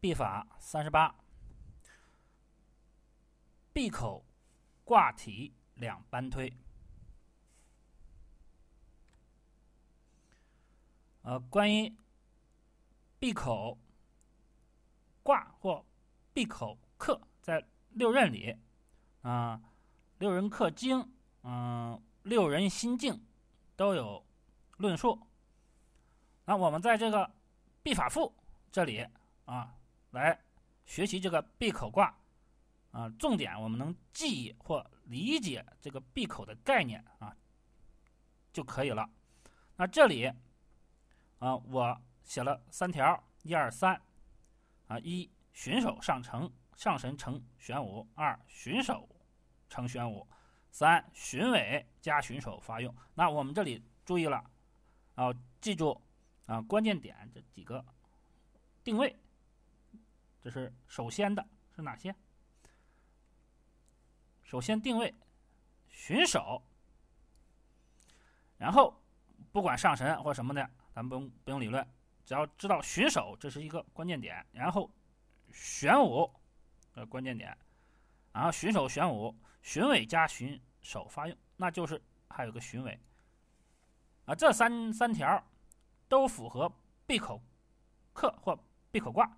必法》三十八，闭口挂体两般推。呃，关于闭口挂或闭口克，在六任里啊，六人克经，嗯，六人心境都有论述。那我们在这个《必法赋》这里啊。来学习这个闭口卦啊，重点我们能记忆或理解这个闭口的概念啊就可以了。那这里啊，我写了三条，一二三啊，一巡守上城，上神成玄武，二巡守成玄武，三巡尾加巡守发用。那我们这里注意了啊，记住啊，关键点这几个定位。这是首先的是哪些？首先定位寻手，然后不管上神或什么的，咱们不用不用理论，只要知道寻手这是一个关键点，然后玄武的关键点，然后寻手玄武寻尾加寻手发用，那就是还有个寻尾啊，这三三条都符合闭口克或闭口挂。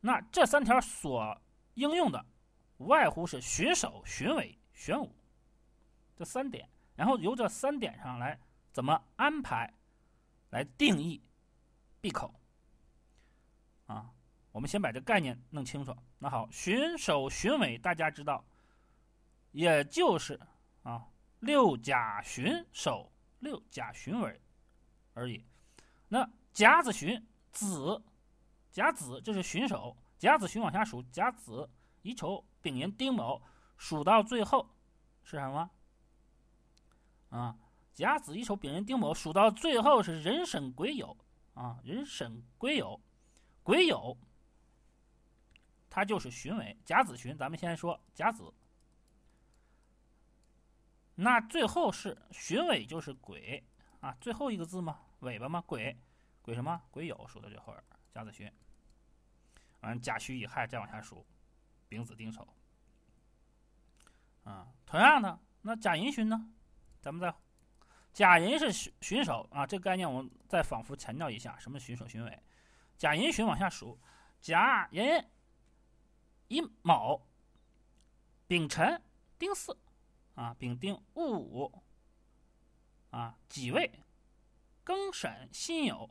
那这三条所应用的，无外乎是寻首、寻尾、寻武这三点，然后由这三点上来怎么安排，来定义闭口。啊，我们先把这概念弄清楚。那好，寻首寻尾大家知道，也就是啊六甲寻首六甲寻尾而已。那甲子寻子。甲子，这是旬首。甲子旬往下数，甲子、乙丑、丙寅、丁卯，数到最后是什么？啊，甲子、乙丑、丙寅、丁卯，数到最后是壬申癸酉啊，壬申癸酉，癸酉，它就是旬尾。甲子旬，咱们先说甲子，那最后是旬尾，就是癸啊，最后一个字吗？尾巴吗？癸，癸什么？癸酉，数到这后甲子旬，完甲戌乙亥再往下数，丙子丁丑，啊，同样的，那甲寅旬呢？咱们再，甲寅是旬首啊，这概念我们再反复强调一下，什么旬首旬尾？甲寅旬往下数，甲寅乙卯，丙辰丁巳，啊，丙丁戊午，啊，己未，庚申辛酉，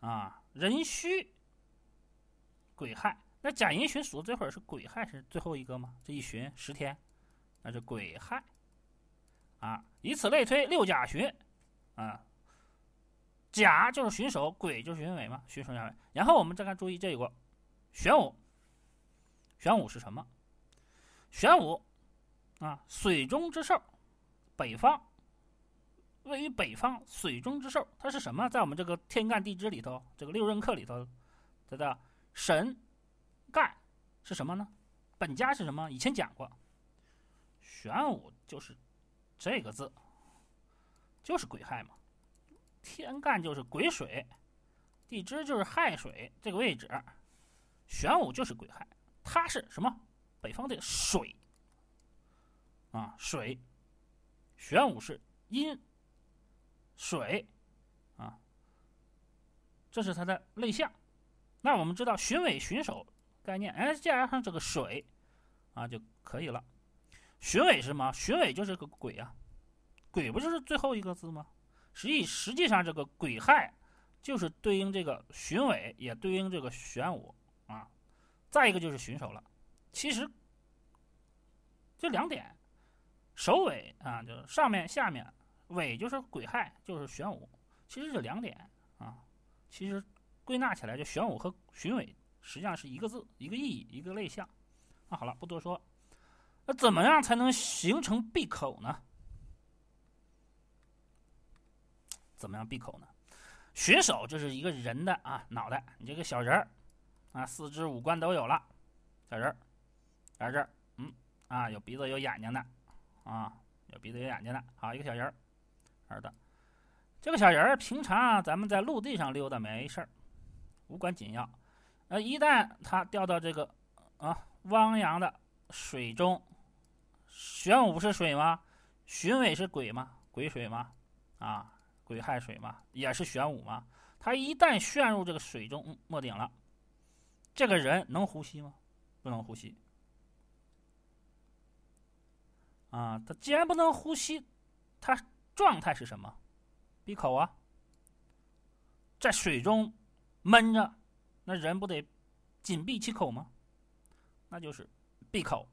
啊。壬戌，癸亥。那甲寅、旬的这会儿是癸亥是最后一个吗？这一旬十天，那是癸亥啊，以此类推，六甲旬，啊，甲就是旬首，癸就是旬尾嘛，旬首甲尾。然后我们再看，注意这一过，玄武，玄武是什么？玄武，啊，水中之兽，北方。位于北方水中之兽，它是什么？在我们这个天干地支里头，这个六壬课里头，它的神干是什么呢？本家是什么？以前讲过，玄武就是这个字，就是癸亥嘛。天干就是癸水，地支就是亥水，这个位置，玄武就是癸亥，它是什么？北方的水啊，水，玄武是阴。水，啊，这是它的类象。那我们知道“寻尾寻首”概念，哎，加上这个“水”，啊就可以了。“寻尾”是吗？“寻尾”就是个“鬼”呀，“鬼”不就是最后一个字吗？实际实际上，这个“鬼害”就是对应这个“寻尾”，也对应这个“玄武”啊。再一个就是“寻首”了。其实就两点，首尾啊，就是上面下面。尾就是鬼害，就是玄武。其实这两点啊，其实归纳起来就玄武和寻尾，实际上是一个字，一个意义，一个类象。那好了，不多说。那怎么样才能形成闭口呢？怎么样闭口呢？寻手就是一个人的啊脑袋，你这个小人儿啊，四肢五官都有了，小人儿在这儿，嗯啊，有鼻子有眼睛的啊，有鼻子有眼睛的，好一个小人儿。儿子，这个小人儿平常咱们在陆地上溜达没事儿，无关紧要。呃，一旦他掉到这个啊汪洋的水中，玄武是水吗？寻尾是鬼吗？鬼水吗？啊，鬼害水吗？也是玄武吗？他一旦陷入这个水中没顶了，这个人能呼吸吗？不能呼吸。啊，他既然不能呼吸，他。状态是什么？闭口啊，在水中闷着，那人不得紧闭其口吗？那就是闭口。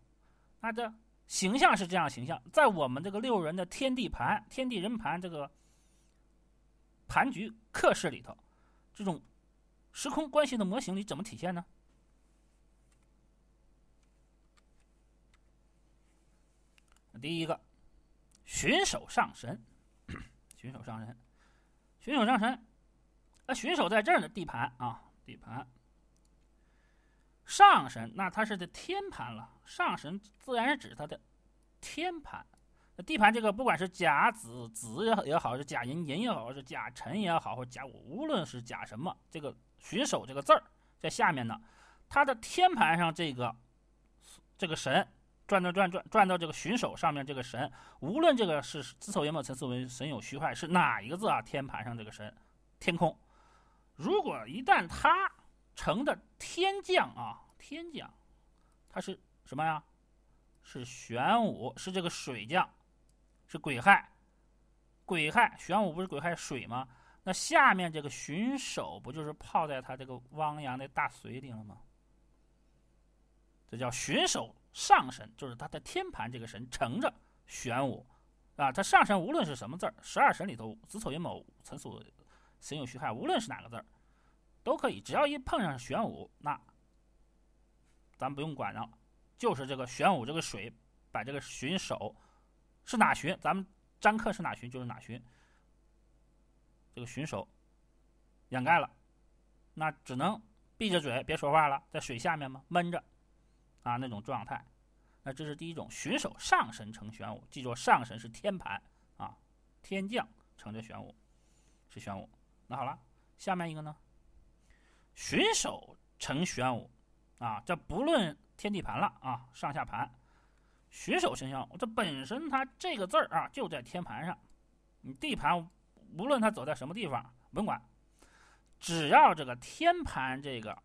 那这形象是这样形象，在我们这个六人的天地盘、天地人盘这个盘局客室里头，这种时空关系的模型里怎么体现呢？第一个，巡守上神。巡守上神，巡守上神，那巡守在这儿的地盘啊，地盘上神，那他是的天盘了。上神自然是指他的天盘，那地盘这个不管是甲子子也好，是甲寅寅也好，是甲辰也好，或甲午，无论是甲什么，这个巡守这个字儿在下面呢，他的天盘上这个这个神。转转转转转到这个巡守上面这个神，无论这个是子丑寅卯辰巳未，神有虚害是哪一个字啊？天盘上这个神，天空。如果一旦他成的天将啊，天将，他是什么呀？是玄武，是这个水将，是鬼害，鬼害玄武不是鬼害水吗？那下面这个巡守不就是泡在他这个汪洋的大水里了吗？这叫巡守。上神就是他的天盘这个神乘着玄武，啊，它上神无论是什么字儿，十二神里头子丑寅卯辰巳，申酉戌亥，无论是哪个字儿，都可以，只要一碰上玄武，那咱不用管了，就是这个玄武这个水把这个旬首是哪旬，咱们张克是哪旬就是哪旬，这个旬首掩盖了，那只能闭着嘴别说话了，在水下面嘛，闷着。啊，那种状态，那这是第一种。巡手上神成玄武，记住上神是天盘啊，天降成这玄武，是玄武。那好了，下面一个呢？巡守成玄武啊，这不论天地盘了啊，上下盘，巡守行玄武，这本身它这个字儿啊就在天盘上，你地盘无论它走在什么地方，甭管，只要这个天盘这个。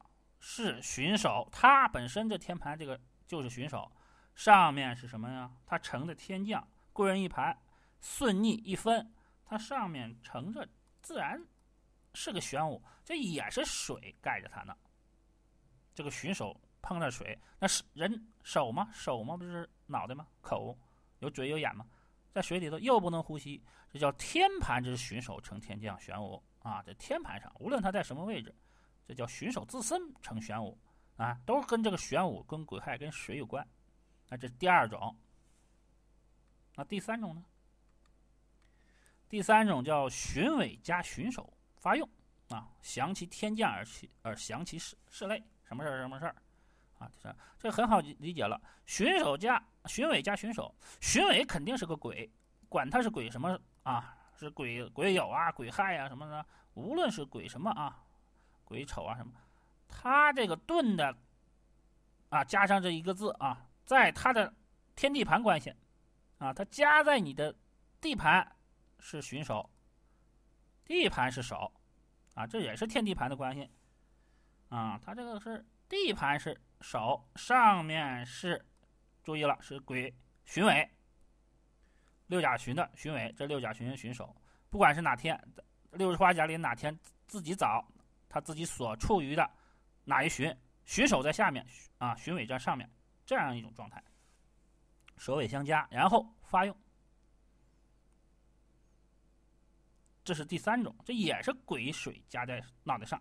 是巡手，它本身这天盘这个就是巡手，上面是什么呀？它承的天降，贵人一盘，顺逆一分，它上面承着自然是个玄武，这也是水盖着它呢。这个巡手碰着水，那是人手吗？手吗？不是脑袋吗？口有嘴有眼吗？在水里头又不能呼吸，这叫天盘之巡手承天降玄武啊！这天盘上无论它在什么位置。这叫寻守自身成玄武啊，都跟这个玄武、跟鬼害、跟水有关。那这是第二种。那第三种呢？第三种叫寻尾加巡手发用啊，降其天降而起而降其室室类。什么事儿什么事儿啊？这很好理解了。巡手加寻尾加巡手，寻尾肯定是个鬼，管他是鬼什么啊，是鬼鬼友啊、鬼害啊什么的，无论是鬼什么啊。鬼丑啊，什么？他这个盾的啊，加上这一个字啊，在他的天地盘关系啊，他加在你的地盘是寻手，地盘是手啊，这也是天地盘的关系啊。他这个是地盘是手，上面是注意了，是鬼巡尾，六甲巡的巡尾，这六甲巡巡手，不管是哪天，六十花甲里哪天自己找。他自己所处于的哪一旬？旬首在下面，啊，旬尾在上面，这样一种状态，首尾相加，然后发用。这是第三种，这也是癸水加在脑袋上，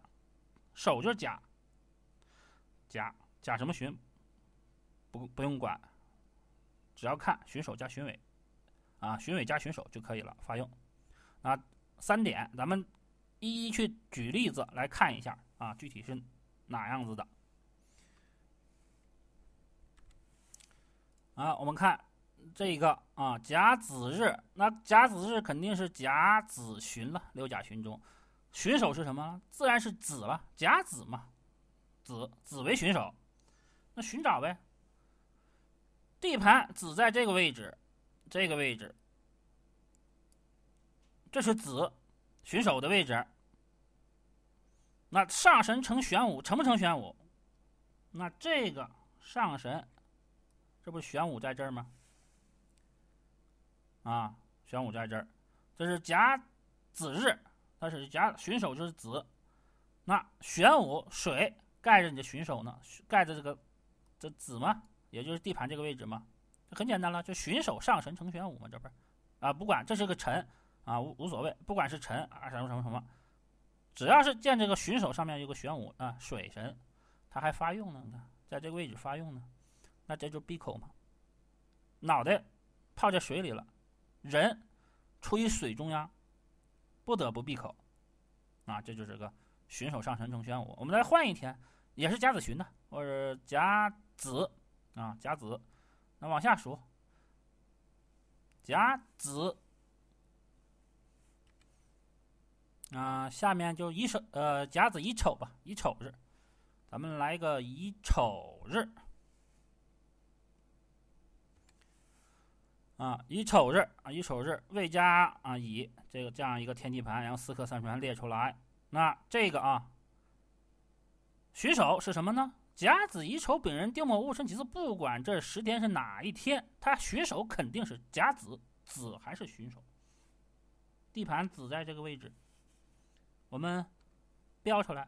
手就是甲，甲甲什么旬？不不用管，只要看旬首加旬尾，啊，旬尾加旬首就可以了，发用。那三点，咱们。一一去举例子来看一下啊，具体是哪样子的啊？我们看这一个啊，甲子日，那甲子日肯定是甲子旬了，六甲旬中，旬首是什么？自然是子了，甲子嘛，子子为寻首，那寻找呗。地盘子在这个位置，这个位置，这是子。巡守的位置，那上神成玄武成不成玄武？那这个上神，这不是玄武在这儿吗？啊，玄武在这儿，这是甲子日，它是甲巡守就是子，那玄武水盖着你的巡守呢，盖着这个这子吗？也就是地盘这个位置吗？很简单了，就巡守上神成玄武嘛，这不是？啊，不管，这是个辰。啊，无无所谓，不管是臣啊什么什么什么，只要是见这个旬守上面有个玄武啊，水神，他还发用呢，在这个位置发用呢，那这就闭口嘛，脑袋泡在水里了，人处于水中央，不得不闭口，啊，这就是个旬守上神成玄武。我们再换一天，也是甲子旬的，或者甲子啊，甲子，那往下数，甲子。啊，下面就乙丑，呃，甲子乙丑吧，乙丑日，咱们来一个乙丑日。啊，乙丑日啊，乙丑日未加啊乙这个这样一个天地盘，然后四颗三盘列出来。那这个啊，旬首是什么呢？甲子乙丑，丙人丁卯戊申己巳，不管这十天是哪一天，他旬首肯定是甲子，子还是旬首。地盘子在这个位置。我们标出来，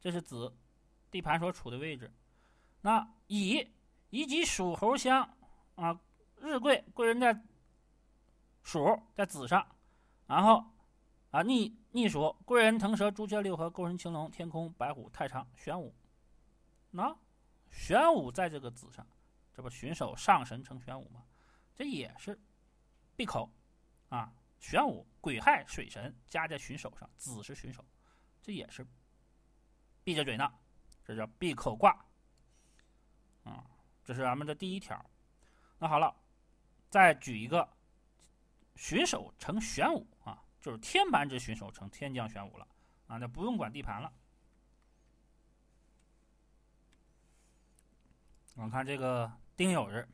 这是子地盘所处的位置。那乙乙己属猴乡啊，日贵贵人在鼠，在子上，然后啊逆逆属贵人腾蛇朱雀六合勾陈青龙天空白虎太常玄武。那玄武在这个子上，这不巡守上神成玄武吗？这也是闭口啊。玄武癸亥水神加在旬手上，子是旬手，这也是闭着嘴呢，这叫闭口卦啊。这是咱们的第一条。那好了，再举一个旬手成玄武啊，就是天盘之旬手成天将玄武了啊，那不用管地盘了。我们看这个丁酉日，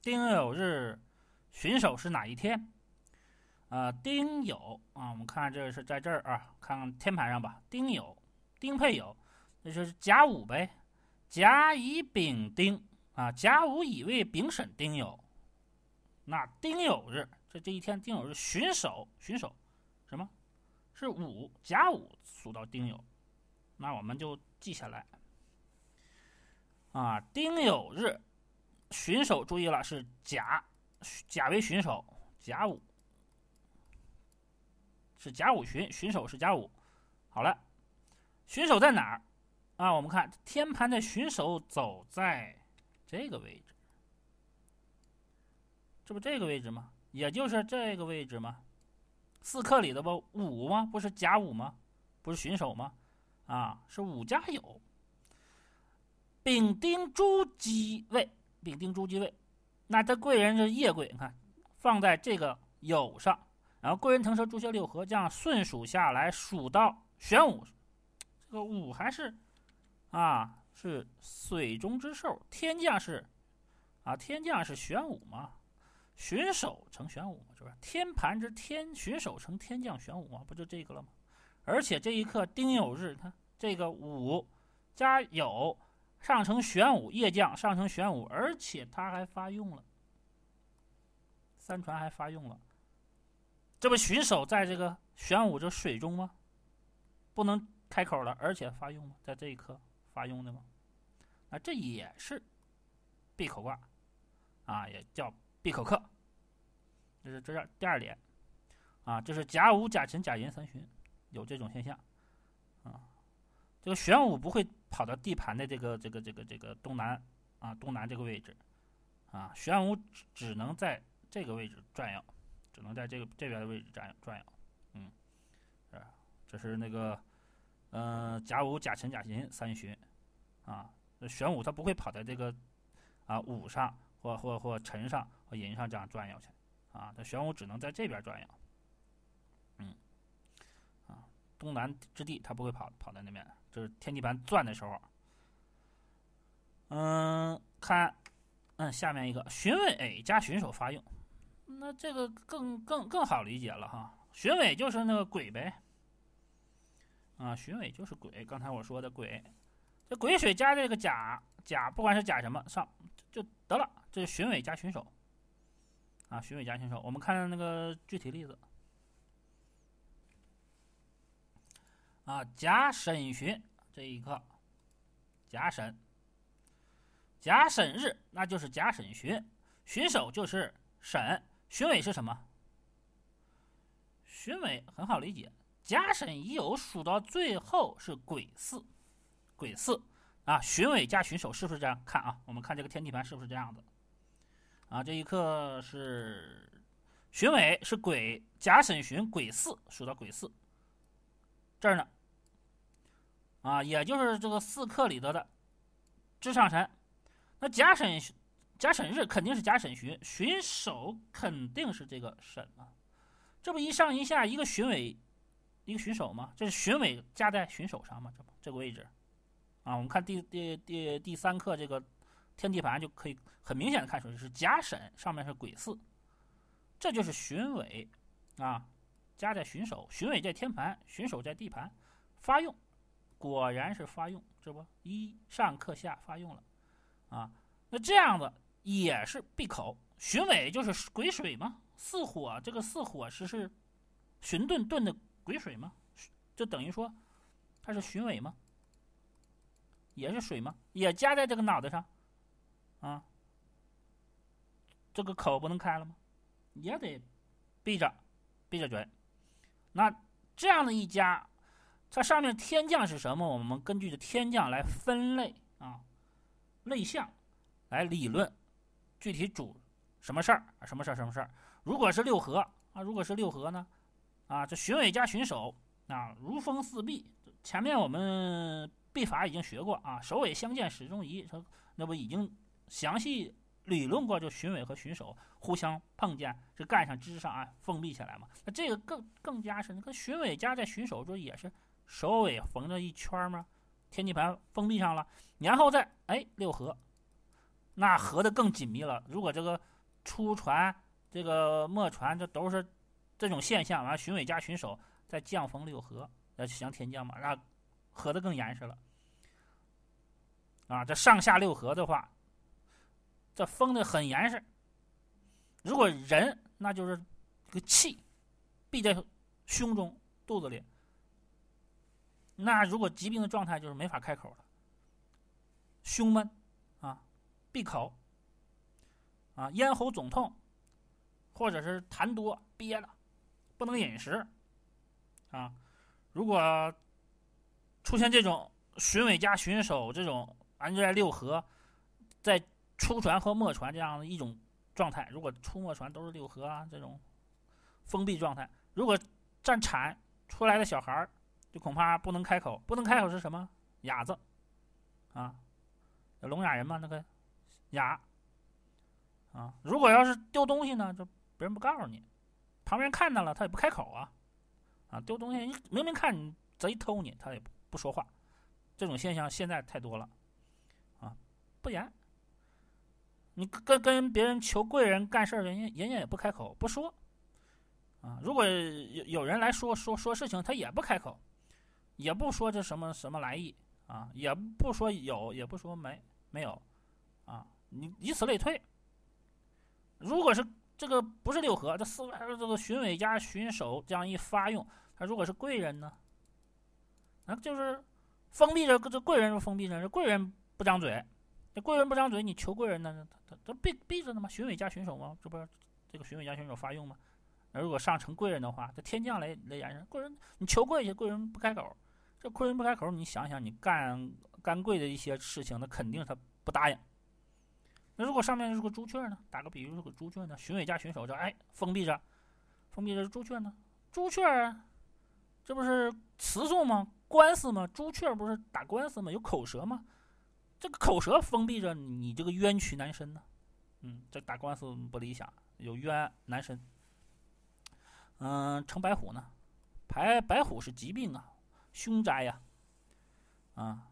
丁酉日旬守是哪一天？啊，丁酉啊，我们看看这个是在这儿啊，看看天盘上吧。丁酉、丁配酉，那就是甲午呗，甲乙丙丁啊，甲午乙未丙申丁酉，那丁酉日，这这一天丁酉日巡守，巡守什么？是午，甲午属到丁酉，那我们就记下来。啊，丁酉日巡守，注意了，是甲甲为巡守，甲午。是甲午旬，旬首是甲午，好了，旬首在哪儿啊？我们看天盘的旬首走在这个位置，这不这个位置吗？也就是这个位置吗？四克里的吧，五吗？不是甲午吗？不是旬首吗？啊，是五加酉，丙丁朱鸡位，丙丁朱鸡位，那这贵人是夜贵，你看放在这个酉上。然后贵人腾蛇朱雀六合将顺数下来，数到玄武，这个武还是啊，是水中之兽，天将是啊，天将是玄武嘛，巡守成玄武嘛，是不是？天盘之天巡守成天降玄武嘛，不就这个了吗？而且这一刻丁酉日，看这个武加酉上成玄武夜降上成玄武，而且他还发用了，三传还发用了。这不巡手在这个玄武这水中吗？不能开口了，而且发用吗？在这一刻发用的吗？啊，这也是闭口卦啊，也叫闭口克。这是这是第二点啊，这是甲午甲辰甲寅三旬有这种现象啊。这个玄武不会跑到地盘的这个这个这个这个东南啊东南这个位置啊，玄武只只能在这个位置转悠。只能在这个这边的位置转转悠，嗯，是这是那个，呃，甲午、甲辰、甲寅三旬，啊，玄武它不会跑在这个啊午上或或或辰上或寅上这样转悠去，啊，玄武只能在这边转悠，嗯，啊，东南之地它不会跑跑在那边，就是天地盘转的时候，嗯，看，嗯，下面一个询问，a 加巡手发用。那这个更更更好理解了哈，巡伟就是那个鬼呗，啊，巡尾就是鬼。刚才我说的鬼，这鬼水加这个甲甲，不管是甲什么上就得了，这是巡伟加巡首。啊，巡尾加巡手。我们看那个具体例子，啊，甲审巡这一刻，甲审，甲审日，那就是甲审巡，巡守就是审。寻尾是什么？寻尾很好理解，甲审乙酉数到最后是癸巳，癸巳啊，寻尾加巡首是不是这样？看啊，我们看这个天地盘是不是这样子？啊，这一刻是寻尾是癸，甲审旬癸巳数到癸巳，这儿呢，啊，也就是这个四克里头的至上神，那甲审假审日肯定是假审旬，旬首肯定是这个审嘛，这不一上一下一个旬尾，一个旬首吗？这是旬尾加在旬首上嘛？这不这个位置啊？我们看第第第第三课这个天地盘就可以很明显的看出来，是假审，上面是癸巳，这就是旬尾啊，加在旬首，旬尾在天盘，旬首在地盘，发用果然是发用，这不一上课下发用了啊？那这样子。也是闭口，寻尾就是癸水吗？巳火这个巳火是是寻遁遁的癸水吗？就等于说它是寻尾吗？也是水吗？也加在这个脑袋上啊？这个口不能开了吗？也得闭着，闭着嘴。那这样的一加，它上面天将是什么？我们根据天将来分类啊，类象来理论。具体主什么事儿啊？什么事儿？什么事儿？如果是六合啊，如果是六合呢？啊，这巡尾加巡首啊，如风似壁。前面我们壁法已经学过啊，首尾相见始终一，那不已经详细理论过？就巡尾和巡首互相碰见，这干上支上啊，封闭起来嘛。那这个更更加深，跟巡尾加在旬首中也是首尾缝着一圈吗？天地盘封闭上了，然后再哎六合。那合的更紧密了。如果这个出传、这个末传，这都是这种现象。完了，尾加巡守，再降风六合，那降天降嘛？那合的更严实了。啊，这上下六合的话，这封的很严实。如果人，那就是这个气闭在胸中、肚子里，那如果疾病的状态就是没法开口了，胸闷。闭口，啊，咽喉肿痛，或者是痰多憋的，不能饮食，啊，如果出现这种寻尾加寻手这种，俺就在六合，在初传和末传这样的一种状态。如果初末传都是六合啊，这种封闭状态。如果站产出来的小孩儿，就恐怕不能开口，不能开口是什么？哑子，啊，聋哑人嘛，那个。牙。啊，如果要是丢东西呢，就别人不告诉你，旁边看到了他也不开口啊，啊，丢东西你明明看你贼偷你，他也不不说话，这种现象现在太多了，啊，不严，你跟跟别人求贵人干事儿，人人家也不开口不说，啊，如果有有人来说说说事情，他也不开口，也不说这什么什么来意啊，也不说有也不说没没有，啊。你以此类推，如果是这个不是六合，这四这个巡尾加巡守这样一发用，他如果是贵人呢？那就是封闭着，这贵人是封闭着，这贵人不张嘴，这贵人不张嘴，你求贵人呢？他他他闭闭着呢吗？巡尾加巡守吗？这不是这个巡尾加巡守发用吗？那如果上成贵人的话，这天降来来人，贵人你求贵去，贵人不开口，这贵人不开口，你想想你干干贵的一些事情，他肯定他不答应。那如果上面是个朱雀呢？打个比喻是个朱雀呢，巡尾加巡守，叫哎，封闭着，封闭着朱雀呢？朱雀，这不是词讼吗？官司吗？朱雀不是打官司吗？有口舌吗？这个口舌封闭着，你这个冤屈难伸呢。嗯，这打官司不理想，有冤难伸。嗯，成白虎呢？排白虎是疾病啊，凶灾呀，啊，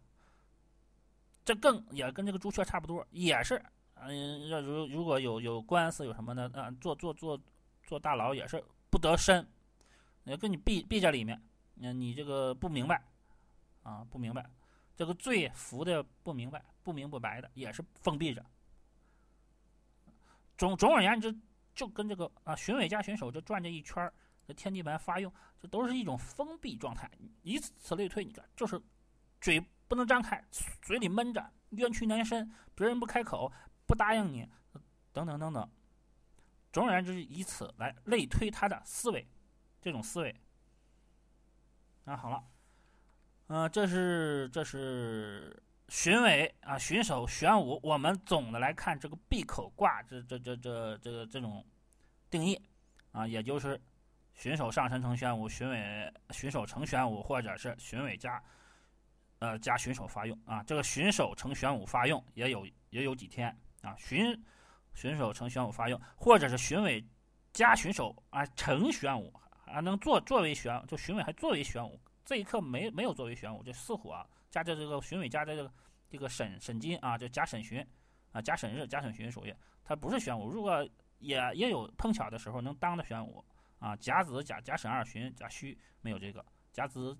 这更也跟这个朱雀差不多，也是。嗯，要如如果有有官司有什么的，嗯，坐坐坐坐大牢也是不得身，要跟你避避在里面。嗯，你这个不明白，啊，不明白，这个最服的不明白，不明不白的也是封闭着。总总而言之，就跟这个啊，巡尾加巡守这转这一圈儿，这天地门发用，这都是一种封闭状态。以此类推，你看，就是嘴不能张开，嘴里闷着，冤屈难伸，别人不开口。不答应你，等等等等，总而言之，以此来类推他的思维，这种思维。啊，好了，呃，这是这是巡尾啊，巡手玄武。我们总的来看这个闭口挂，这这这这这个这种定义啊，也就是巡手上身成玄武，巡尾巡手成玄武，或者是巡尾加呃加巡手发用啊，这个巡手成玄武发用也有也有几天。啊，巡巡守成玄武发用，或者是巡尾加巡守啊成玄武，还能作作为玄就巡尾还作为玄武。这一刻没没有作为玄武，就四虎啊加这这个巡尾加这个这个沈沈金啊，就加沈巡啊加沈日加沈巡首页，它不是玄武。如果也也有碰巧的时候能当的玄武啊，甲子甲甲沈二荀甲戌没有这个，甲子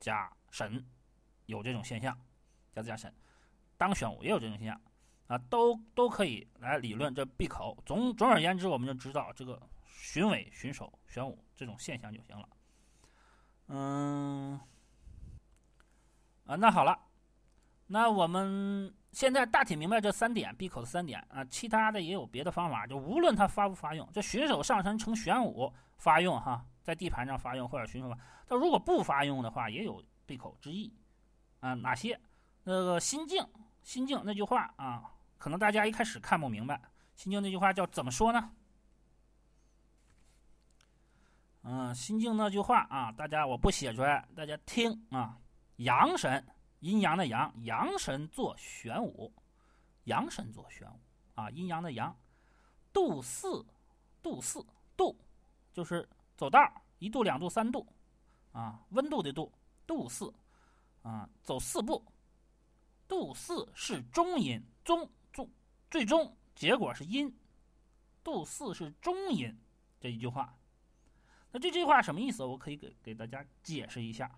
甲审有这种现象，甲子甲审当玄武也有这种现象。啊，都都可以来理论这闭口。总总而言之，我们就知道这个寻尾、寻手、玄武这种现象就行了。嗯，啊，那好了，那我们现在大体明白这三点闭口的三点啊，其他的也有别的方法。就无论它发不发用，这巡手上身成玄武发用哈，在地盘上发用或者寻什么，它如果不发用的话，也有闭口之意啊。哪些？那个心境，心境那句话啊。可能大家一开始看不明白，心经那句话叫怎么说呢？嗯，心经那句话啊，大家我不写出来，大家听啊。阳神，阴阳的阳，阳神做玄武，阳神做玄武啊。阴阳的阳，度四，度四，度就是走道一度两度三度啊，温度的度，度四啊，走四步。度四是中音，中。最终结果是阴，度四是中阴，这一句话，那这句话什么意思？我可以给给大家解释一下，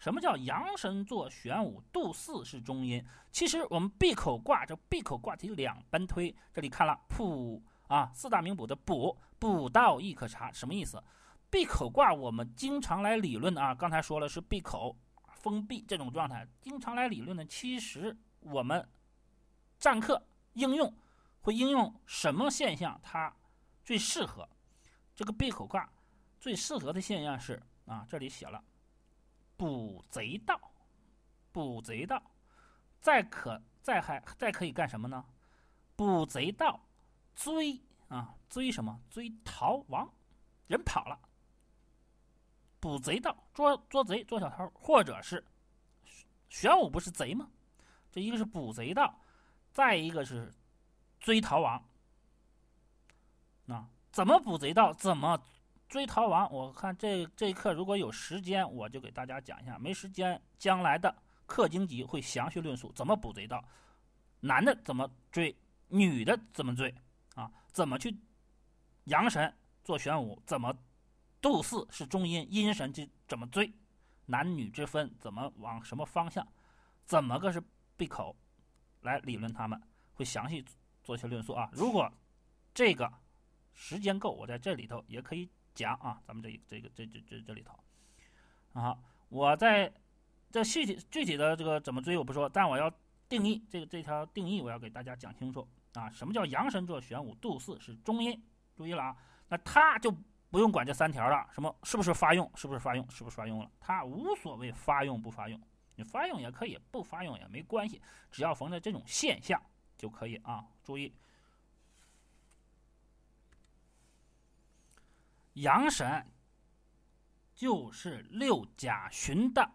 什么叫阳神坐玄武，度四是中阴？其实我们闭口卦，这闭口卦题两般推，这里看了普啊，四大名补的补，补到亦可查，什么意思？闭口卦我们经常来理论啊，刚才说了是闭口，封闭这种状态，经常来理论呢，其实我们占课。应用会应用什么现象？它最适合这个闭口挂，最适合的现象是啊，这里写了捕贼盗，捕贼盗，再可再还再可以干什么呢？捕贼盗追啊追什么？追逃亡人跑了，捕贼盗捉捉贼捉小偷，或者是玄武不是贼吗？这一个是捕贼盗。再一个是追逃亡，那怎么捕贼盗？怎么追逃亡？我看这这一课如果有时间，我就给大家讲一下；没时间，将来的氪金集会详细论述怎么捕贼盗，男的怎么追？女的怎么追？啊？怎么去阳神做玄武？怎么度四？是中阴阴神去怎么追？男女之分怎么往什么方向？怎么个是闭口？来理论，他们会详细做一些论述啊。如果这个时间够，我在这里头也可以讲啊。咱们这这个这这这这里头啊，我在这具体具体的这个怎么追我不说，但我要定义这个这条定义，我要给大家讲清楚啊。什么叫阳神座玄武度四，是中阴。注意了啊，那他就不用管这三条了。什么是不是发用，是不是发用，是不是发用了？他无所谓发用不发用。你发用也可以，不发用也没关系，只要逢着这种现象就可以啊！注意，阳神就是六甲巡的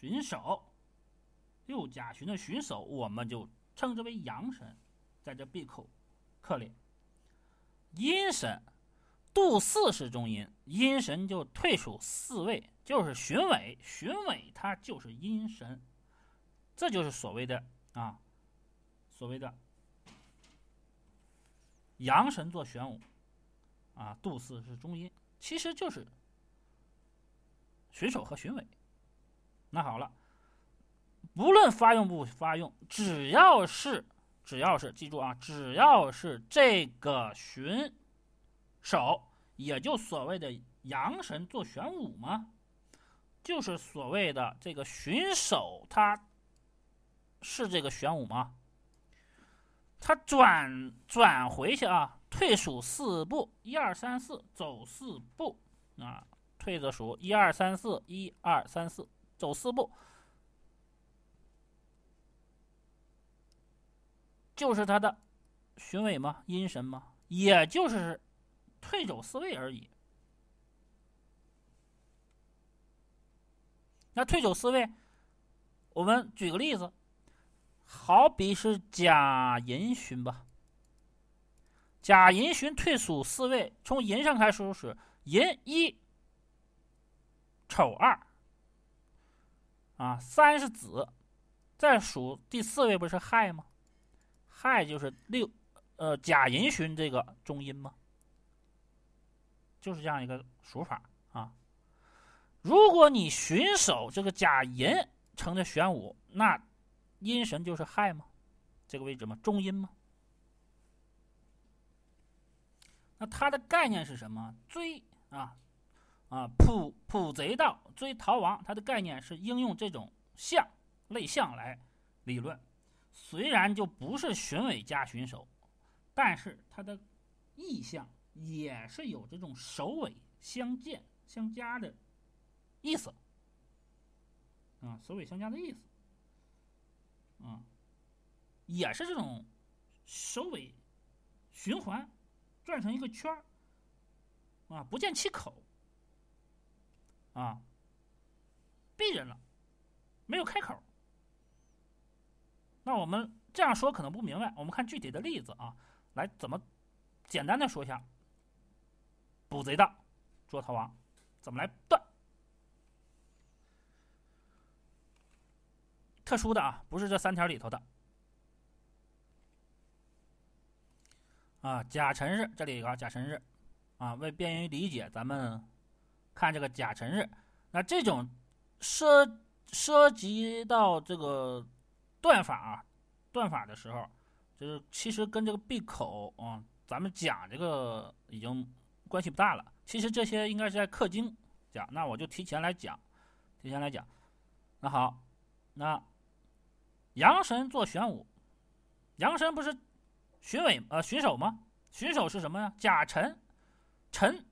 巡手，六甲巡的巡手，我们就称之为阳神，在这闭口克里，阴神。杜四是中阴，阴神就退属四位，就是寻尾，寻尾它就是阴神，这就是所谓的啊，所谓的阳神做玄武，啊，杜四是中阴，其实就是寻守和寻尾。那好了，不论发用不发用，只要是只要是记住啊，只要是这个寻。手，也就所谓的阳神做玄武吗？就是所谓的这个巡手，他是这个玄武吗？他转转回去啊，退数四步，一二三四，走四步啊，退着数一二三四，一二三四，走四步，就是他的巡尾吗？阴神吗？也就是。退走四位而已。那退走四位，我们举个例子，好比是甲寅旬吧。甲寅旬退数四位，从寅上开始是寅一、丑二、啊三是子，再数第四位不是亥吗？亥就是六，呃，甲寅旬这个中音吗？就是这样一个数法啊！如果你巡手这个甲寅乘着玄武，那阴神就是亥吗？这个位置吗？中阴吗？那它的概念是什么？追啊啊！捕捕贼盗追逃亡，它的概念是应用这种象类象来理论。虽然就不是巡尾加巡手，但是它的意象。也是有这种首尾相间、相加的意思，啊，首尾相加的意思，啊，也是这种首尾循环，转成一个圈儿，啊，不见其口，啊，闭人了，没有开口。那我们这样说可能不明白，我们看具体的例子啊，来怎么简单的说一下。捕贼盗，捉逃亡，怎么来断？特殊的啊，不是这三条里头的啊。甲辰日这里啊，甲辰日啊，为便于理解，咱们看这个甲辰日。那这种涉涉及到这个断法啊，断法的时候，就是其实跟这个闭口啊，咱们讲这个已经。关系不大了，其实这些应该是在氪金讲，那我就提前来讲，提前来讲。那好，那阳神做玄武，阳神不是巡尾呃巡守吗？巡守是什么呀？甲辰辰，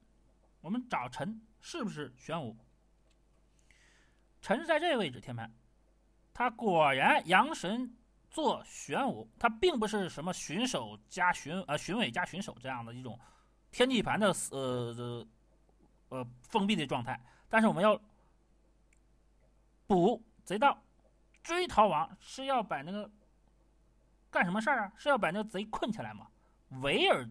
我们找辰是不是玄武？辰是在这个位置天盘，他果然阳神做玄武，他并不是什么巡守加巡呃巡尾加巡守这样的一种。天地盘的呃呃封闭的状态，但是我们要捕贼盗追逃亡，是要把那个干什么事儿啊？是要把那个贼困起来嘛？围而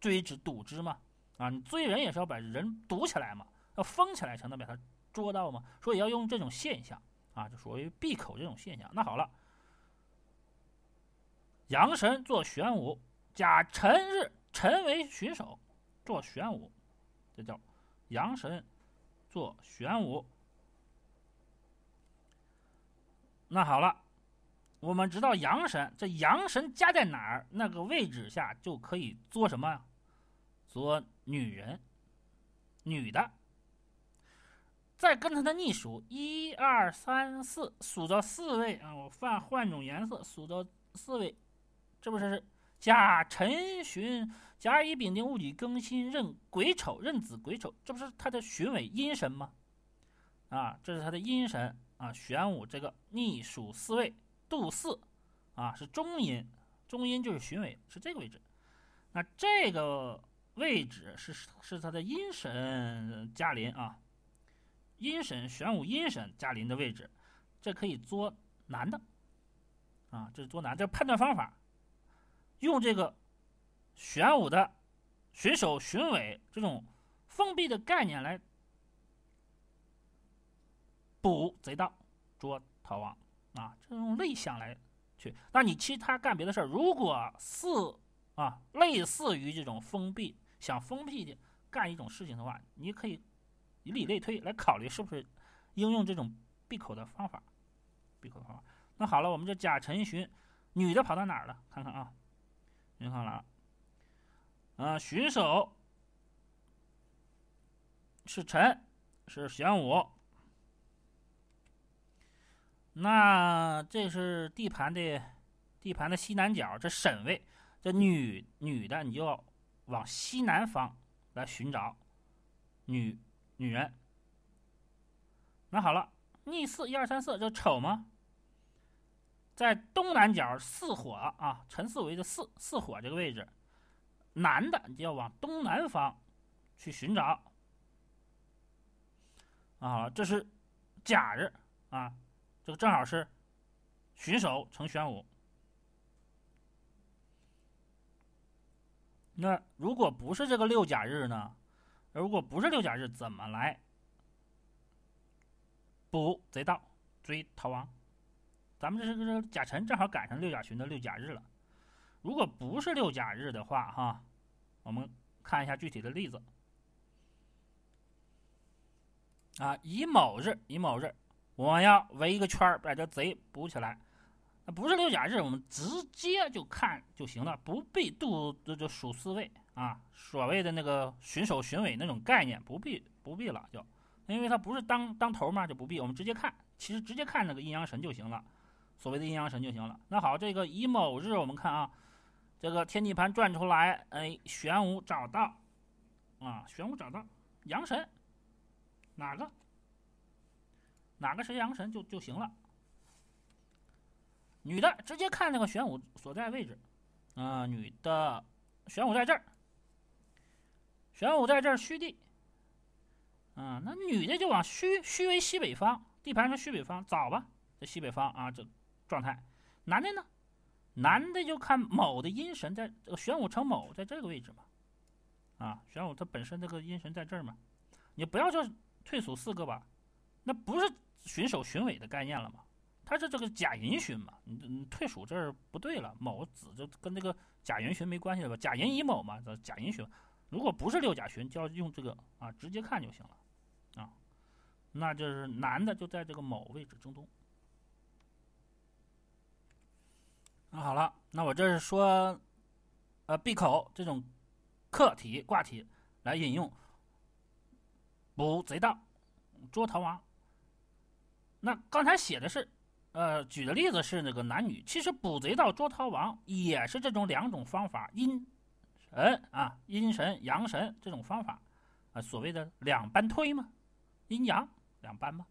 追之，堵之嘛？啊，追人也是要把人堵起来嘛，要封起来才能把他捉到嘛。所以要用这种现象啊，就所谓闭口这种现象。那好了，阳神做玄武，甲辰日。臣为巡首，做玄武，这叫阳神，做玄武。那好了，我们知道阳神，这阳神加在哪儿？那个位置下就可以做什么？做女人，女的。再跟他的逆数，一二三四，数到四位啊！我换换种颜色，数到四位，这不是是甲陈巡。甲乙丙丁戊己庚辛壬癸丑，壬子癸丑，这不是他的巡尾阴神吗？啊，这是他的阴神啊，玄武这个逆属四位度四，啊是中阴，中阴就是巡尾，是这个位置。那这个位置是是他的阴神嘉临啊，阴神玄武阴神嘉临的位置，这可以捉男的啊，这是捉男，这判断方法，用这个。玄武的巡守、巡尾这种封闭的概念来捕贼盗、捉逃亡啊，这种类想来去。那你其他干别的事儿，如果似啊，类似于这种封闭想封闭的干一种事情的话，你可以以理类推来考虑是不是应用这种闭口的方法。闭口的方法。那好了，我们这甲辰寻，女的跑到哪儿了？看看啊，你看了。啊，巡守是陈，是玄武。那这是地盘的地盘的西南角，这沈位，这女女的，你就要往西南方来寻找女女人。那好了，逆四一二三四，这丑吗？在东南角四火啊，辰四为的四四火这个位置。南的你要往东南方去寻找啊，这是甲日啊，这个正好是寻手成玄武。那如果不是这个六甲日呢？如果不是六甲日，怎么来补贼盗追逃亡？咱们这是个甲辰，正好赶上六甲旬的六甲日了。如果不是六甲日的话，哈。我们看一下具体的例子，啊，乙卯日，乙卯日，我要围一个圈儿，把这贼补起来。那不是六甲日，我们直接就看就行了，不必度就数四位啊。所谓的那个巡首巡尾那种概念，不必不必了，就因为它不是当当头嘛，就不必。我们直接看，其实直接看那个阴阳神就行了，所谓的阴阳神就行了。那好，这个乙卯日，我们看啊。这个天地盘转出来，哎，玄武找到，啊，玄武找到，阳神，哪个？哪个是阳神就就行了。女的直接看那个玄武所在位置，啊，女的，玄武在这儿，玄武在这儿虚地，啊，那女的就往虚虚为西北方，地盘是虚北方，找吧，这西北方啊，这状态，男的呢？男的就看卯的阴神在玄武成卯在这个位置嘛，啊，玄武它本身那个阴神在这儿嘛，你不要说退属四个吧，那不是寻首寻尾的概念了吗？它是这个甲寅旬嘛，你你退属这儿不对了，卯子就跟这个甲寅寻没关系了吧？甲寅乙卯嘛，这甲寅寻，如果不是六甲寻就要用这个啊，直接看就行了，啊，那就是男的就在这个卯位置正东。那好了，那我这是说，呃，闭口这种客体挂体来引用，捕贼盗捉逃亡。那刚才写的是，呃，举的例子是那个男女，其实捕贼盗捉逃亡也是这种两种方法，阴神啊，阴神阳神这种方法啊，所谓的两般推嘛，阴阳两般嘛，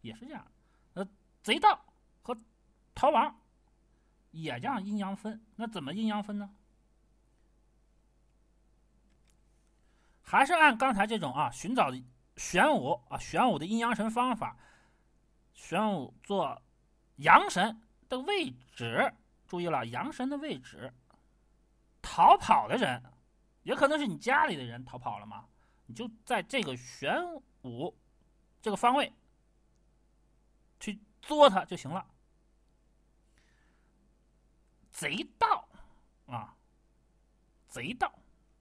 也是这样。呃，贼盗和逃亡。也这样阴阳分，那怎么阴阳分呢？还是按刚才这种啊，寻找玄武啊，玄武的阴阳神方法，玄武做阳神的位置，注意了，阳神的位置，逃跑的人，也可能是你家里的人逃跑了吗？你就在这个玄武这个方位去捉他就行了。贼盗，啊，贼盗，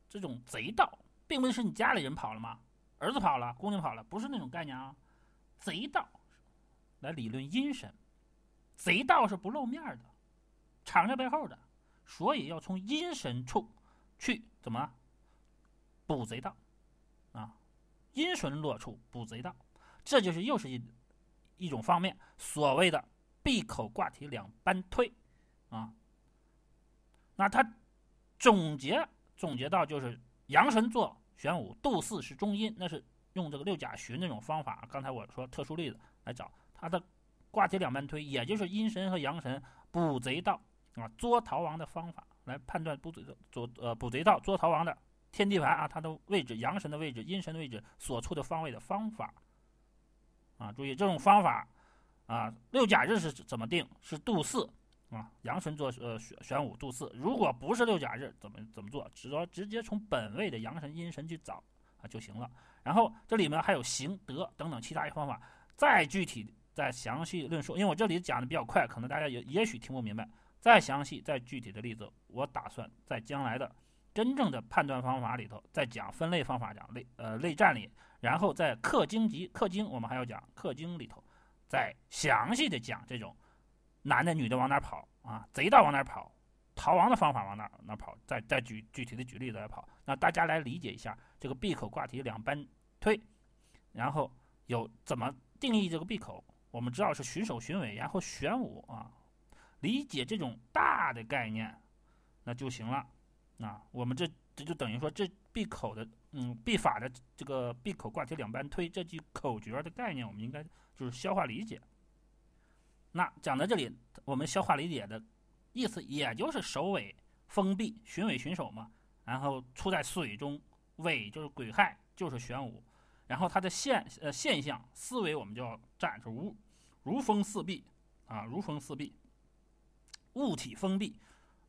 这种贼盗，并不是你家里人跑了吗？儿子跑了，姑娘跑了，不是那种概念啊。贼盗来理论阴神，贼盗是不露面的，藏在背后的，所以要从阴神处去怎么补贼盗啊？阴神落处补贼盗，这就是又是一一种方面，所谓的闭口挂体两般推啊。那他总结总结到就是阳神座玄武，度四是中阴，那是用这个六甲寻那种方法。刚才我说特殊例子来找他的挂体两半推，也就是阴神和阳神捕贼道啊捉逃亡的方法，来判断捕贼的捉呃捕贼道捉逃亡的天地盘啊它的位置，阳神的位置，阴神的位置所处的方位的方法啊。注意这种方法啊，六甲日是怎么定？是度四。啊，阳神做呃玄玄武度四，如果不是六甲日，怎么怎么做？只要直接从本位的阳神阴神去找啊就行了。然后这里面还有行德等等其他方法，再具体再详细论述。因为我这里讲的比较快，可能大家也也许听不明白。再详细再具体的例子，我打算在将来的真正的判断方法里头再讲分类方法，讲类呃类战里，然后在氪金级氪金我们还要讲氪金里头再详细的讲这种。男的女的往哪跑啊？贼道往哪跑？逃亡的方法往哪哪跑？再再举具体的举例子来跑。那大家来理解一下这个闭口挂题两班推，然后有怎么定义这个闭口？我们知道是寻首寻尾，然后玄武啊，理解这种大的概念，那就行了。啊，我们这这就等于说这闭口的，嗯，闭法的这个闭口挂题两班推这句口诀的概念，我们应该就是消化理解。那讲到这里，我们消化理解的意思，也就是首尾封闭，巡尾巡首嘛。然后出在水中，尾就是鬼害，就是玄武。然后它的现呃现象思维，我们叫展是无，如风四壁啊，如风四壁，物体封闭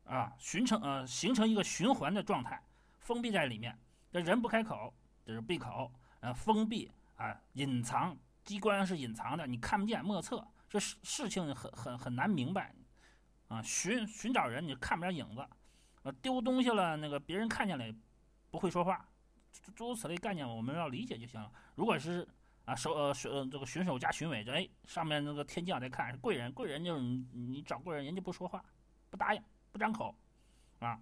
啊，形成呃形成一个循环的状态，封闭在里面。这人不开口，就是闭口，呃封闭啊，隐藏机关是隐藏的，你看不见，莫测。这事事情很很很难明白，啊，寻寻找人你看不着影子，啊，丢东西了那个别人看见了不会说话，诸如此类概念我们要理解就行了。如果是啊，搜呃这个巡守加巡尾，这哎上面那个天将在看是贵人，贵人就是你你找贵人，人家不说话，不答应，不张口，啊，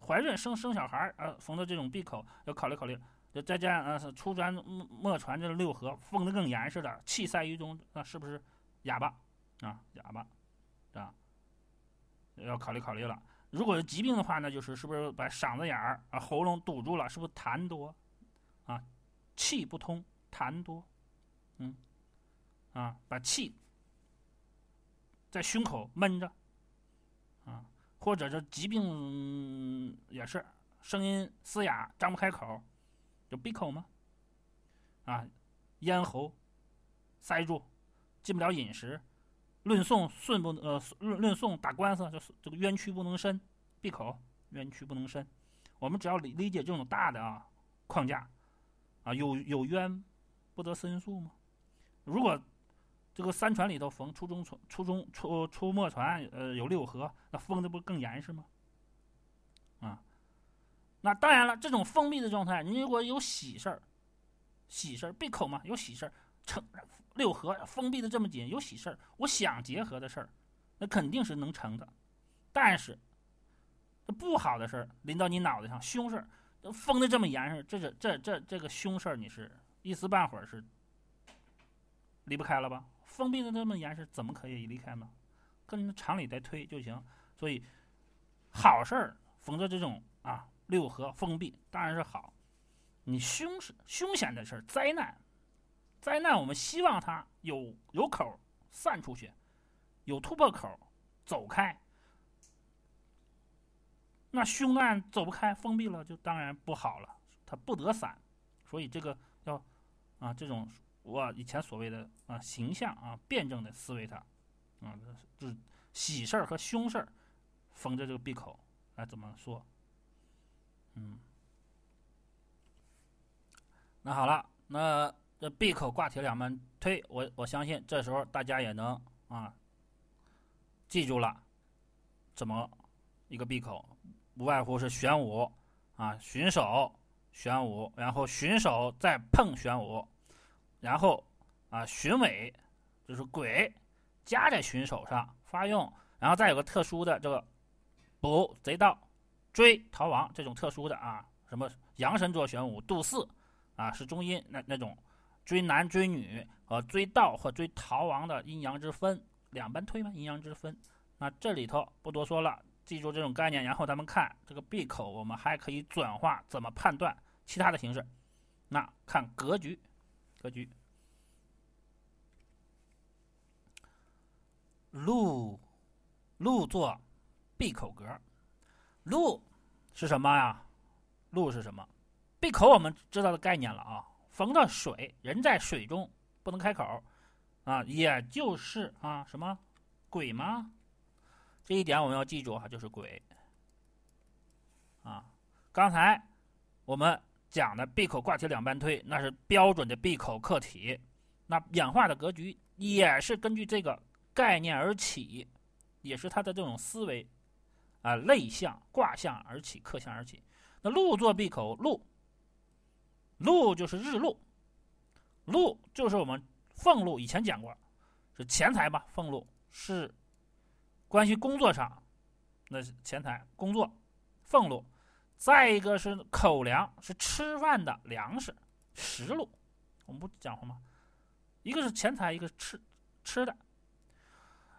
怀孕生生小孩儿啊，逢着这种闭口要考虑考虑。就再加上啊，出砖没船这六合封得更严实的，气塞于中，那是不是？哑巴啊，哑巴，啊，要考虑考虑了。如果是疾病的话，那就是是不是把嗓子眼儿啊、喉咙堵住了？是不是痰多啊？气不通，痰多，嗯，啊，把气在胸口闷着啊，或者是疾病也是声音嘶哑，张不开口，就闭口吗？啊，咽喉塞住。进不了饮食，论讼顺不呃论论讼打官司就是这个冤屈不能伸，闭口冤屈不能伸。我们只要理理解这种大的啊框架啊，有有冤不得申诉吗？如果这个三传里头逢初中传初中出出末传呃有六合，那封的不更严实吗？啊，那当然了，这种封闭的状态，你如果有喜事儿，喜事儿闭口嘛，有喜事儿。成六合封闭的这么紧，有喜事儿，我想结合的事儿，那肯定是能成的。但是，这不好的事儿临到你脑袋上，凶事儿封的这么严实，这这这这这个凶事儿，你是一时半会儿是离不开了吧？封闭的这么严实，怎么可以离开呢？跟常理再推就行。所以，好事儿逢着这种啊六合封闭当然是好，你凶事凶险的事儿，灾难。灾难，我们希望它有有口散出去，有突破口走开。那凶案走不开，封闭了就当然不好了，它不得散。所以这个要啊，这种我以前所谓的啊形象啊辩证的思维，它啊就是喜事儿和凶事儿缝着这个闭口来怎么说？嗯，那好了，那。这闭口挂铁两门推，我我相信这时候大家也能啊记住了，怎么一个闭口，无外乎是玄武啊巡守玄武，然后巡守再碰玄武，然后啊巡尾就是鬼加在巡守上发用，然后再有个特殊的这个捕贼盗追逃亡这种特殊的啊什么阳神做玄武杜四啊是中阴那那种。追男追女和追盗和追逃亡的阴阳之分，两般推吗？阴阳之分，那这里头不多说了，记住这种概念，然后咱们看这个闭口，我们还可以转化，怎么判断其他的形式？那看格局，格局，路，路做闭口格，路是什么呀？路是什么？闭口我们知道的概念了啊。逢着水，人在水中不能开口，啊，也就是啊什么鬼吗？这一点我们要记住啊，就是鬼。啊，刚才我们讲的闭口挂起两半推，那是标准的闭口客体。那演化的格局也是根据这个概念而起，也是它的这种思维啊，类象卦象而起，克象而起。那鹿作闭口鹿路就是日路，路就是我们俸禄，以前讲过，是钱财吧？俸禄是关系工作上那是钱财，工作俸禄。再一个是口粮，是吃饭的粮食食禄。我们不讲过吗？一个是钱财，一个吃吃的。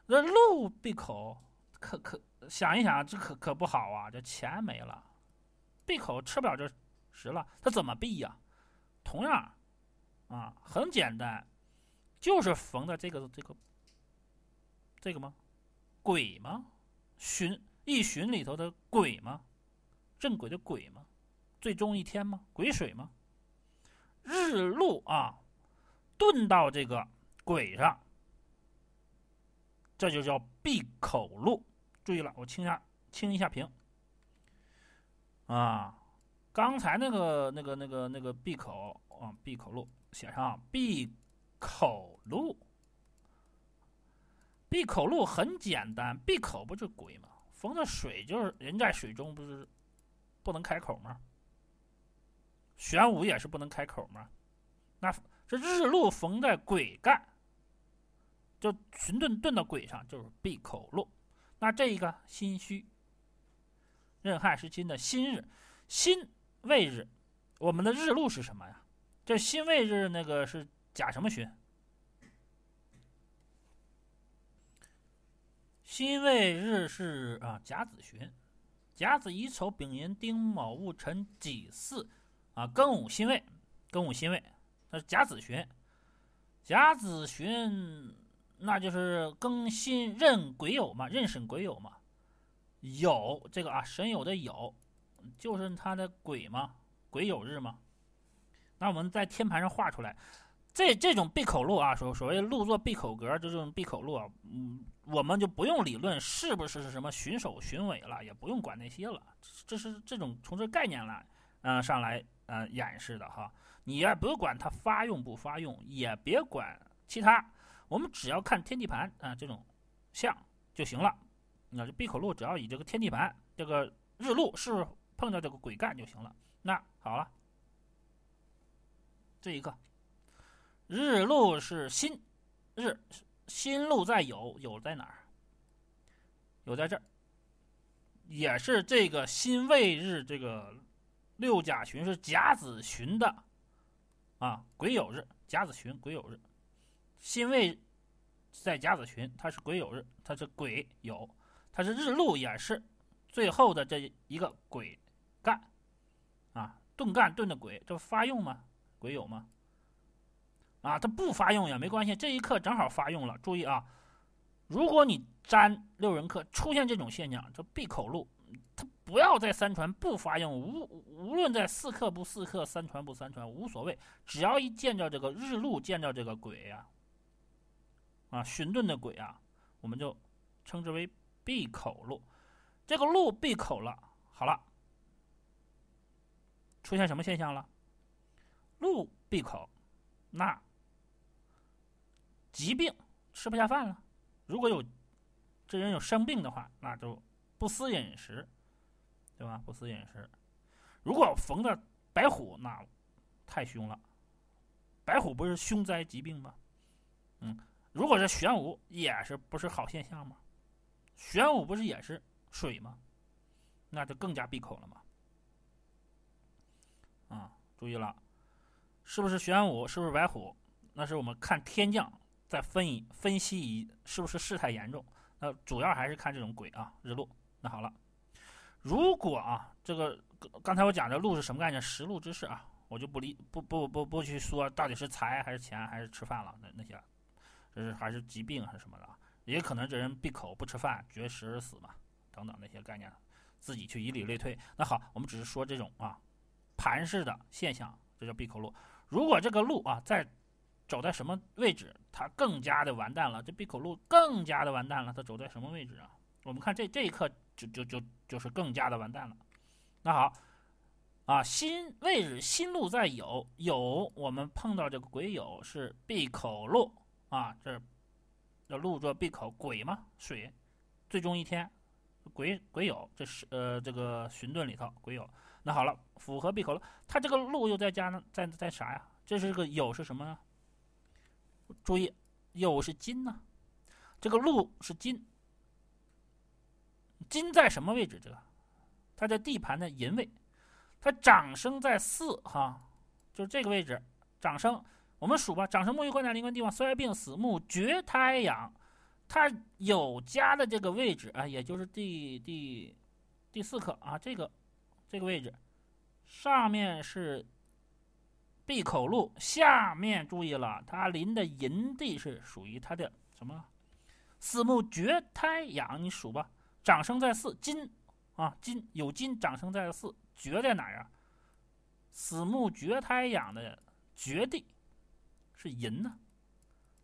那禄闭口可可想一想，这可可不好啊！这钱没了，闭口吃不了这食了，他怎么闭呀？同样，啊，很简单，就是缝在这个这个这个吗？鬼吗？旬一旬里头的鬼吗？镇鬼的鬼吗？最终一天吗？癸水吗？日露啊，遁到这个鬼上，这就叫闭口露。注意了，我清一下清一下屏啊。刚才那个那个那个那个闭口啊，闭口路写上闭口路，闭口路很简单，闭口不就鬼吗？逢着水就是人在水中，不是不能开口吗？玄武也是不能开口吗？那这日路逢在鬼干，就群盾盾到鬼上就是闭口路。那这一个心虚，任汉时期的辛日，辛。未日，我们的日禄是什么呀？这辛未日那个是甲什么旬？辛未日是啊，甲子旬。甲子乙丑丙寅丁卯戊辰己巳，啊，庚午辛未，庚午辛未，那是甲子旬。甲子旬，那就是庚辛任癸酉嘛，任申癸酉嘛，酉这个啊，申酉的酉。就是它的鬼吗？鬼有日吗？那我们在天盘上画出来，这这种闭口路啊，所所谓的路做闭口格，就这种闭口路啊，嗯，我们就不用理论是不是什么寻首寻尾了，也不用管那些了，这是这种从这概念来，嗯，上来，嗯，演示的哈。你也不用管它发用不发用，也别管其他，我们只要看天地盘，啊，这种象就行了。那这闭口路只要以这个天地盘这个日路是。碰到这个鬼干就行了。那好了，这一个日禄是辛日，辛禄在酉，酉在哪儿？酉在这儿，也是这个辛未日，这个六甲旬是甲子旬的啊，癸酉日，甲子旬癸酉日，辛未在甲子旬，它是癸酉日，它是癸酉，它是日禄，也是最后的这一个鬼。干，啊，遁干遁的鬼，这不发用吗？鬼有吗？啊，他不发用呀，没关系，这一刻正好发用了。注意啊，如果你粘六人克出现这种现象，叫闭口路，他不要在三传不发用，无无论在四克不四克，三传不三传无所谓，只要一见着这个日路，见着这个鬼呀，啊，寻遁的鬼啊，我们就称之为闭口路，这个路闭口了，好了。出现什么现象了？路闭口，那疾病吃不下饭了。如果有这人有生病的话，那就不思饮食，对吧？不思饮食。如果逢着白虎，那太凶了。白虎不是凶灾疾病吗？嗯，如果是玄武，也是不是好现象吗？玄武不是也是水吗？那就更加闭口了吗？啊，注意了，是不是玄武？是不是白虎？那是我们看天降，再分一分析一，是不是事态严重？那主要还是看这种鬼啊，日落。那好了，如果啊，这个刚才我讲的路是什么概念？十路之事啊，我就不理不不不不去说到底是财还是钱还是吃饭了那那些，这是还是疾病还是什么的，也可能这人闭口不吃饭绝食而死嘛，等等那些概念，自己去以理类推。那好，我们只是说这种啊。盘式的现象，这叫闭口路。如果这个路啊，在走在什么位置，它更加的完蛋了。这闭口路更加的完蛋了，它走在什么位置啊？我们看这这一刻，就就就就是更加的完蛋了。那好，啊，新位置新路在有有，我们碰到这个鬼友是闭口路啊，这这路作闭口鬼吗？水，最终一天鬼鬼友这是呃这个寻顿》里头鬼友。那好了，符合闭口了。它这个禄又在加呢，在在啥呀？这是个酉，是什么？注意，酉是金呢。这个禄是金，金在什么位置？这个，它在地盘的寅位，它长生在巳哈，就是这个位置。长生，我们数吧。长生木遇困难，另官地方衰病死木绝胎养。它有加的这个位置啊，也就是第第第四课啊，这个。这个位置，上面是闭口路，下面注意了，它临的银地是属于它的什么？死木绝胎养，你数吧。掌声在四金啊，金有金，掌声在四绝在哪儿啊？死木绝胎养的绝地是银呢，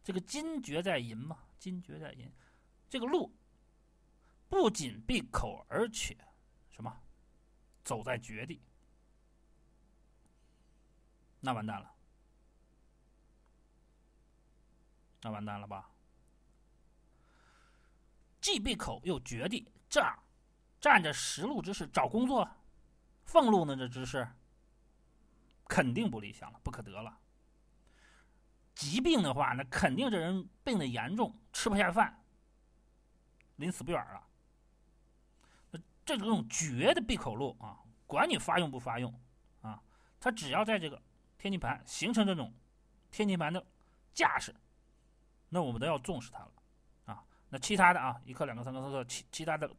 这个金绝在银嘛？金绝在银，这个路不仅闭口，而且什么？走在绝地，那完蛋了，那完蛋了吧？既闭口又绝地，这站着食禄之士找工作，俸禄呢？这知识肯定不理想了，不可得了。疾病的话，那肯定这人病的严重，吃不下饭，临死不远了。这种绝的闭口路啊，管你发用不发用啊，它只要在这个天地盘形成这种天地盘的架势，那我们都要重视它了啊。那其他的啊，一克、两克、三克、四克，其其他的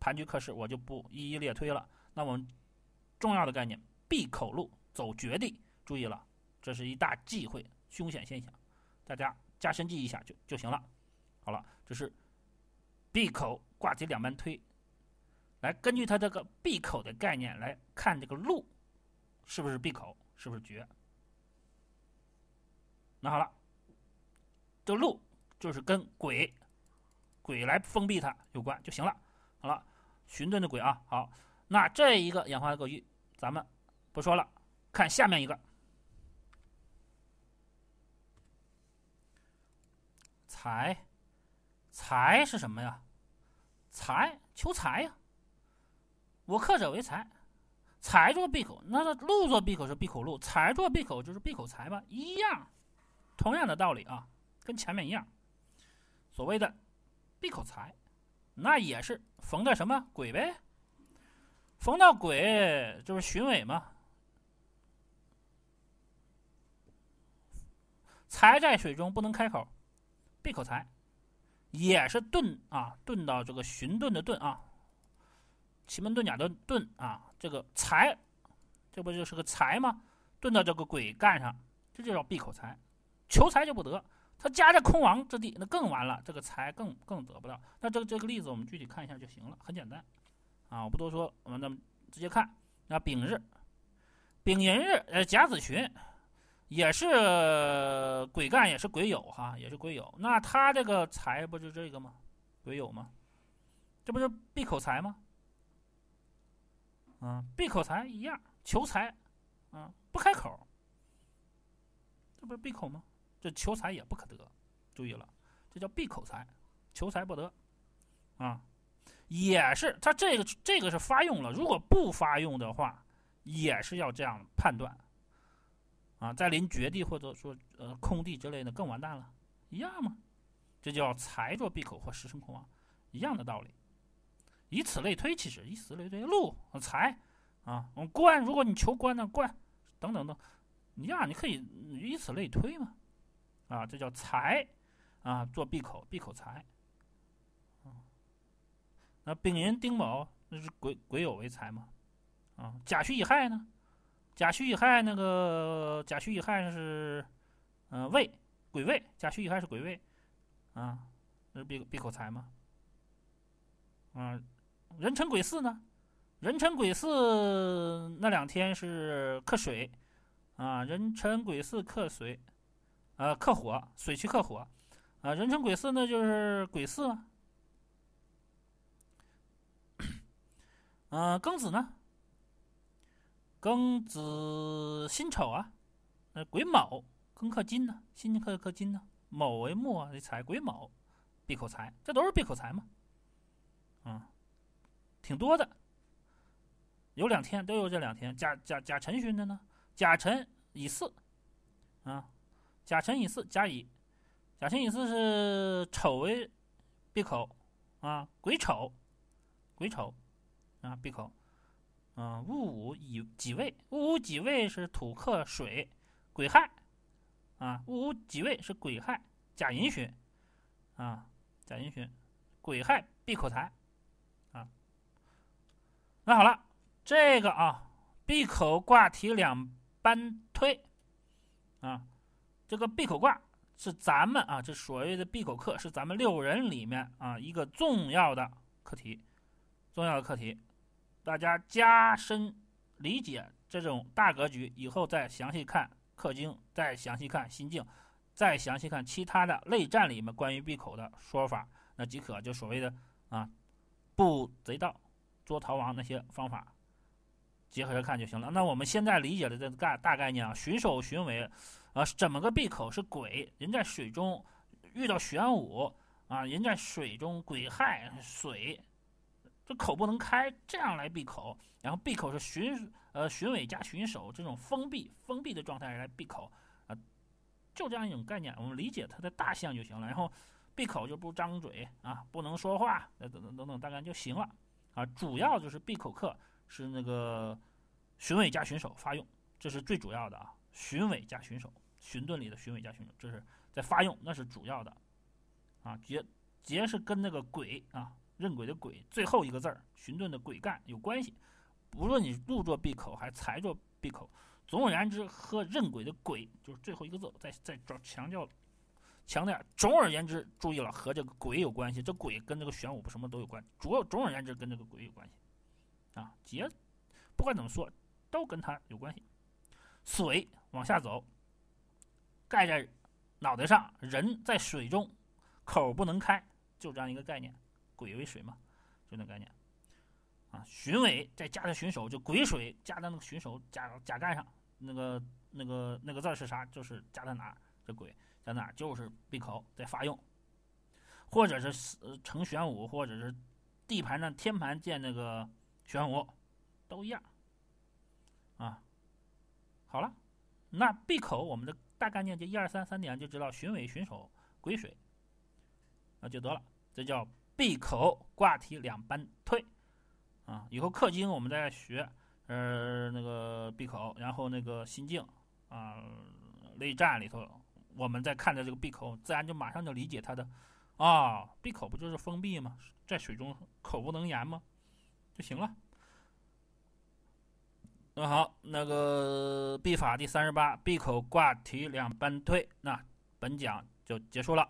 盘局课时我就不一一列推了。那我们重要的概念，闭口路走绝地，注意了，这是一大忌讳，凶险现象，大家加深记一下就就行了。好了，这是闭口挂接两班推。来，根据它这个闭口的概念来看，这个“路”是不是闭口？是不是绝？那好了，这“路”就是跟鬼、鬼来封闭它有关就行了。好了，寻遁的鬼啊，好。那这一个氧化的格局咱们不说了，看下面一个“财”。财是什么呀？财，求财呀！我克者为财，财做闭口，那是路做闭口是闭口路，财做闭口就是闭口财吧，一样，同样的道理啊，跟前面一样。所谓的闭口财，那也是逢到什么鬼呗，逢到鬼就是寻尾嘛。财在水中不能开口，闭口财也是遁啊，遁到这个寻遁的遁啊。奇门遁甲的遁啊，这个财，这不就是个财吗？遁到这个鬼干上，这就叫闭口财，求财就不得。他家在空亡之地，那更完了，这个财更更得不到。那这个这个例子我们具体看一下就行了，很简单啊，我不多说，我们那么直接看。那丙日，丙寅日，呃，甲子旬也是鬼干，也是鬼友哈，也是鬼友。那他这个财不就这个吗？鬼友吗？这不就闭口财吗？啊，闭口财一样求财，啊不开口，这不是闭口吗？这求财也不可得，注意了，这叫闭口财，求财不得，啊，也是他这个这个是发用了，如果不发用的话，也是要这样判断，啊，在临绝地或者说呃空地之类的更完蛋了，一样吗？这叫财坐闭口或时声空亡，一样的道理。以此类推，其实以此类推，路、财啊，官，如果你求官呢，官等等等，呀，你可以以此类推嘛，啊，这叫财啊，做闭口闭口财啊，那丙寅丁卯那是鬼鬼有为财嘛，啊，甲戌乙亥呢？甲戌乙亥那个甲戌乙亥是嗯未癸未，甲戌乙亥是癸未，啊，那是闭闭口财嘛，啊。人辰鬼四呢？人辰鬼四那两天是克水，啊，人辰鬼四克水，呃，克火，水去克火，啊，人辰鬼四那就是鬼四了。嗯，庚子呢？庚子辛丑啊，那癸卯，庚克金呢，辛克克金呢，卯为木啊，这财，癸卯，闭口财，这都是闭口财嘛。挺多的，有两天都有这两天。甲甲甲辰戌的呢？甲辰乙巳，啊，甲辰乙巳，甲乙，甲辰乙巳是丑为闭口啊，癸丑，癸丑啊，闭口，嗯，戊午乙己未，戊午己未是土克水，癸亥啊，戊午己未是癸亥，甲寅戌啊，甲寅戌，癸亥闭口财。那好了，这个啊，闭口挂题两般推，啊，这个闭口挂是咱们啊，这所谓的闭口课是咱们六人里面啊一个重要的课题，重要的课题，大家加深理解这种大格局以后，再详细看课经，再详细看心境，再详细看其他的内战里面关于闭口的说法，那即可就所谓的啊，不贼道。捉逃亡那些方法，结合着看就行了。那我们现在理解的这概大概念啊，寻手寻尾，啊，怎么个闭口是鬼人在水中遇到玄武啊，人在水中鬼害水，这口不能开，这样来闭口，然后闭口是寻呃寻尾加寻手这种封闭封闭的状态来闭口啊，就这样一种概念，我们理解它的大象就行了。然后闭口就不张嘴啊，不能说话，等等等等，大概就行了。啊，主要就是闭口课是那个巡尾加巡手发用，这是最主要的啊。巡尾加巡手，巡盾里的巡尾加巡手，这是在发用，那是主要的啊。结结是跟那个鬼啊认鬼的鬼最后一个字儿，巡盾的鬼干有关系。无论你入作闭口还财做闭口，总而言之和认鬼的鬼就是最后一个字，在在这强调。强调，总而言之，注意了，和这个鬼有关系。这鬼跟这个玄武不什么都有关，主要总而言之跟这个鬼有关系啊。结，不管怎么说，都跟他有关系。水往下走，盖在脑袋上，人在水中，口不能开，就这样一个概念。鬼为水嘛，就那概念啊。巡尾再加个巡手，就鬼水加在那个巡手甲甲盖上，那个那个那个字是啥？就是加在哪？这鬼。在哪就是闭口在发用，或者是成玄武，或者是地盘上天盘见那个玄武，都一样。啊，好了，那闭口我们的大概念就一二三三点就知道巡尾巡手癸水，那就得了，这叫闭口挂体两般退，啊以后氪金我们再学，呃那个闭口，然后那个心境啊内战里头。我们在看着这个闭口，自然就马上就理解它的，啊，闭口不就是封闭吗？在水中口不能言吗？就行了。那好，那个闭法第三十八，闭口挂题两半推，那本讲就结束了。